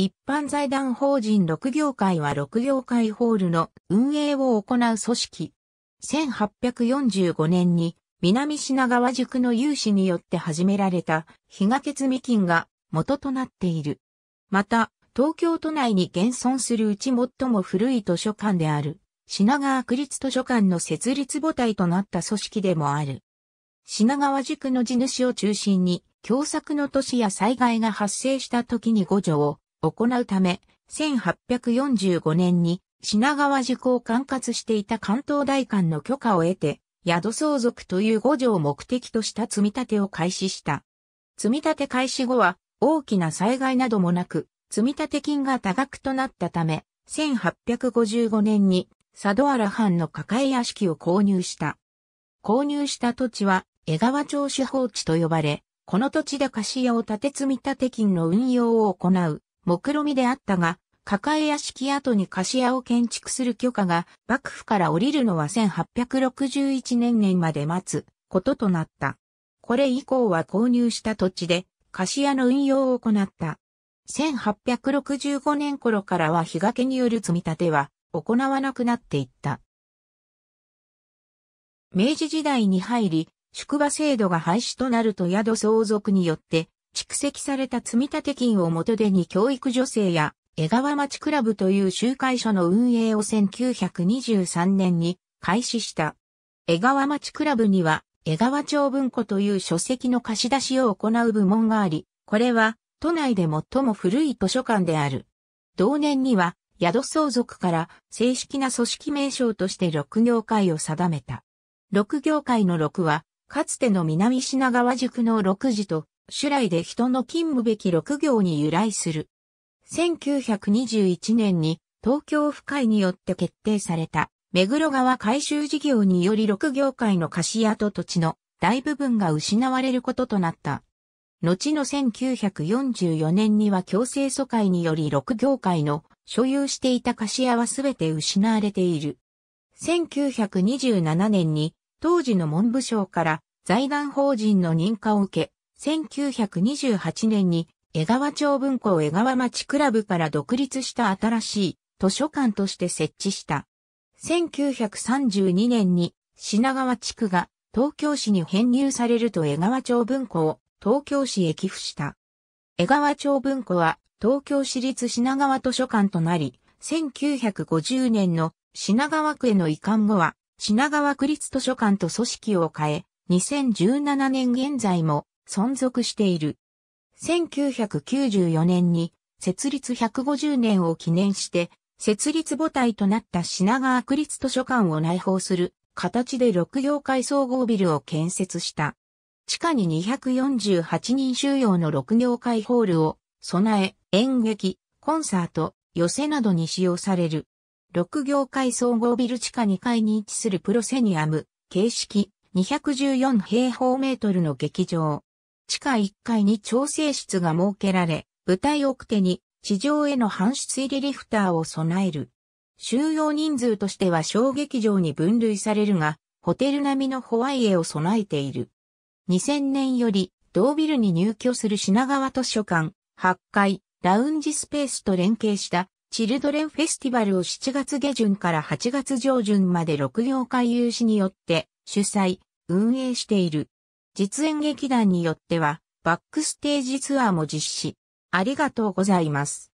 一般財団法人六業会は六業会ホールの運営を行う組織。1845年に南品川塾の有志によって始められた日がけ未金が元となっている。また、東京都内に現存するうち最も古い図書館である品川区立図書館の設立母体となった組織でもある。品川塾の地主を中心に、共作の都市や災害が発生した時に互助を行うため、1845年に品川寺庫を管轄していた関東大官の許可を得て、宿相続という五条を目的とした積み立てを開始した。積み立て開始後は大きな災害などもなく、積立金が多額となったため、1855年に佐渡原藩の抱え屋敷を購入した。購入した土地は江川町手法地と呼ばれ、この土地で貸し屋を建て積立金の運用を行う目論見であったが、抱え屋敷跡に貸家を建築する許可が幕府から降りるのは1861年年まで待つこととなった。これ以降は購入した土地で貸家の運用を行った。1865年頃からは日掛による積み立ては行わなくなっていった。明治時代に入り、宿場制度が廃止となると宿相続によって蓄積された積立金を元手に教育助成や江川町クラブという集会所の運営を1923年に開始した。江川町クラブには江川町文庫という書籍の貸し出しを行う部門があり、これは都内で最も古い図書館である。同年には宿相続から正式な組織名称として六業会を定めた。六業会の六は、かつての南品川塾の六時と主来で人の勤務べき六行に由来する。1921年に東京府会によって決定された、目黒川改修事業により六業界の貸し屋と土地の大部分が失われることとなった。後の1944年には強制疎開により六業界の所有していた貸家はすべて失われている。1927年に当時の文部省から財団法人の認可を受け、1928年に江川町文庫を江川町クラブから独立した新しい図書館として設置した。1932年に品川地区が東京市に編入されると江川町文庫を東京市へ寄付した。江川町文庫は東京市立品川図書館となり、1950年の品川区への移管後は品川区立図書館と組織を変え、2017年現在も存続している。1994年に設立150年を記念して、設立母体となった品川区立図書館を内包する形で六業界総合ビルを建設した。地下に248人収容の六業界ホールを備え、演劇、コンサート、寄せなどに使用される。六業界総合ビル地下2階に位置するプロセニアム、形式214平方メートルの劇場。地下1階に調整室が設けられ、舞台奥手に地上への搬出入りリフターを備える。収容人数としては小劇場に分類されるが、ホテル並みのホワイエを備えている。2000年より、同ビルに入居する品川図書館、8階、ラウンジスペースと連携した、チルドレンフェスティバルを7月下旬から8月上旬まで6業界有志によって、主催、運営している。実演劇団によっては、バックステージツアーも実施。ありがとうございます。